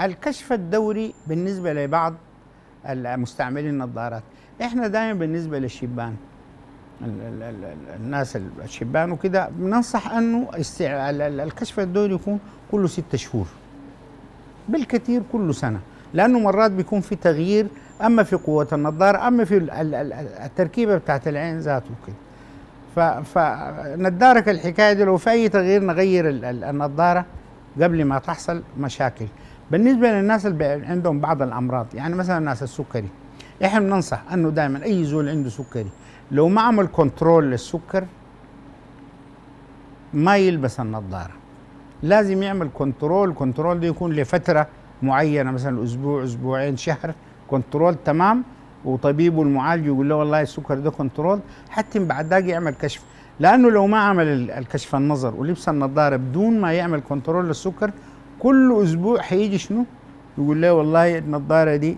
الكشف الدوري بالنسبه لبعض مستعملي النظارات احنا دائما بالنسبه للشبان الناس الشبان وكده بننصح انه الكشف الدوري يكون كل ستة شهور بالكثير كل سنه لانه مرات بيكون في تغيير اما في قوه النظاره اما في التركيبه بتاعت العين ذاته كده فندارك الحكايه دي لو في اي تغيير نغير النظاره قبل ما تحصل مشاكل بالنسبه للناس اللي عندهم بعض الامراض يعني مثلا الناس السكري احنا بننصح انه دائما اي زول عنده سكري لو ما عمل كنترول للسكر ما يلبس النظاره لازم يعمل كنترول كنترول ده يكون لفتره معينه مثلا اسبوع اسبوعين شهر كنترول تمام وطبيبه المعالج يقول له والله السكر ده كنترول حتى بعد ذاك يعمل كشف لانه لو ما عمل الكشف النظر ولبس النظاره بدون ما يعمل كنترول للسكر كل اسبوع هيجي شنو يقول لي والله النظاره دي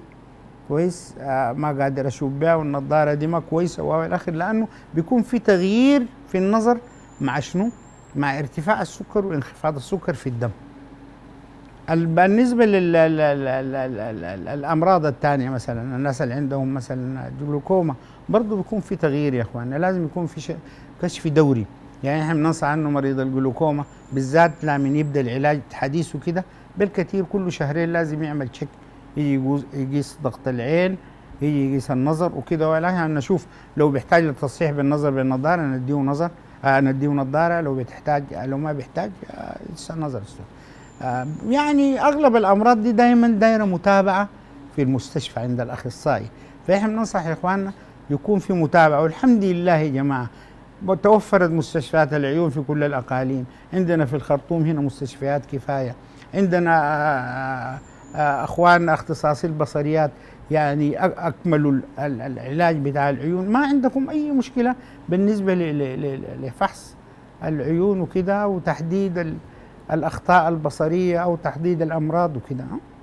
كويس آه ما قادر اشوف بها والنظاره دي ما كويسه والى اخره لانه بيكون في تغيير في النظر مع شنو مع ارتفاع السكر وانخفاض السكر في الدم بالنسبة للأمراض الثانية مثلا الناس اللي عندهم مثلا جلوكوما برضه بيكون في تغيير يا اخواننا لازم يكون في كشف دوري يعني احنا بننصح عنه مريض الجلوكوما بالذات لما يبدا العلاج حديثه كده بالكثير كل شهرين لازم يعمل تشيك يقيس ضغط العين يجي يقيس النظر وكده وعلاج يعني نشوف لو بيحتاج للتصحيح بالنظر بالنظاره نديه نظر آه نديه نظاره لو بتحتاج لو ما بيحتاج آه نظر السوق آه يعني اغلب الامراض دي دايما دايره متابعه في المستشفى عند الاخصائي فاحنا بننصح اخواننا يكون في متابعه والحمد لله يا جماعه توفرت مستشفيات العيون في كل الأقاليم عندنا في الخرطوم هنا مستشفيات كفاية عندنا آه، آه، آه، اخوان اختصاصي البصريات يعني أكملوا العلاج بتاع العيون ما عندكم أي مشكلة بالنسبة لفحص العيون وكده وتحديد الأخطاء البصرية أو تحديد الأمراض وكده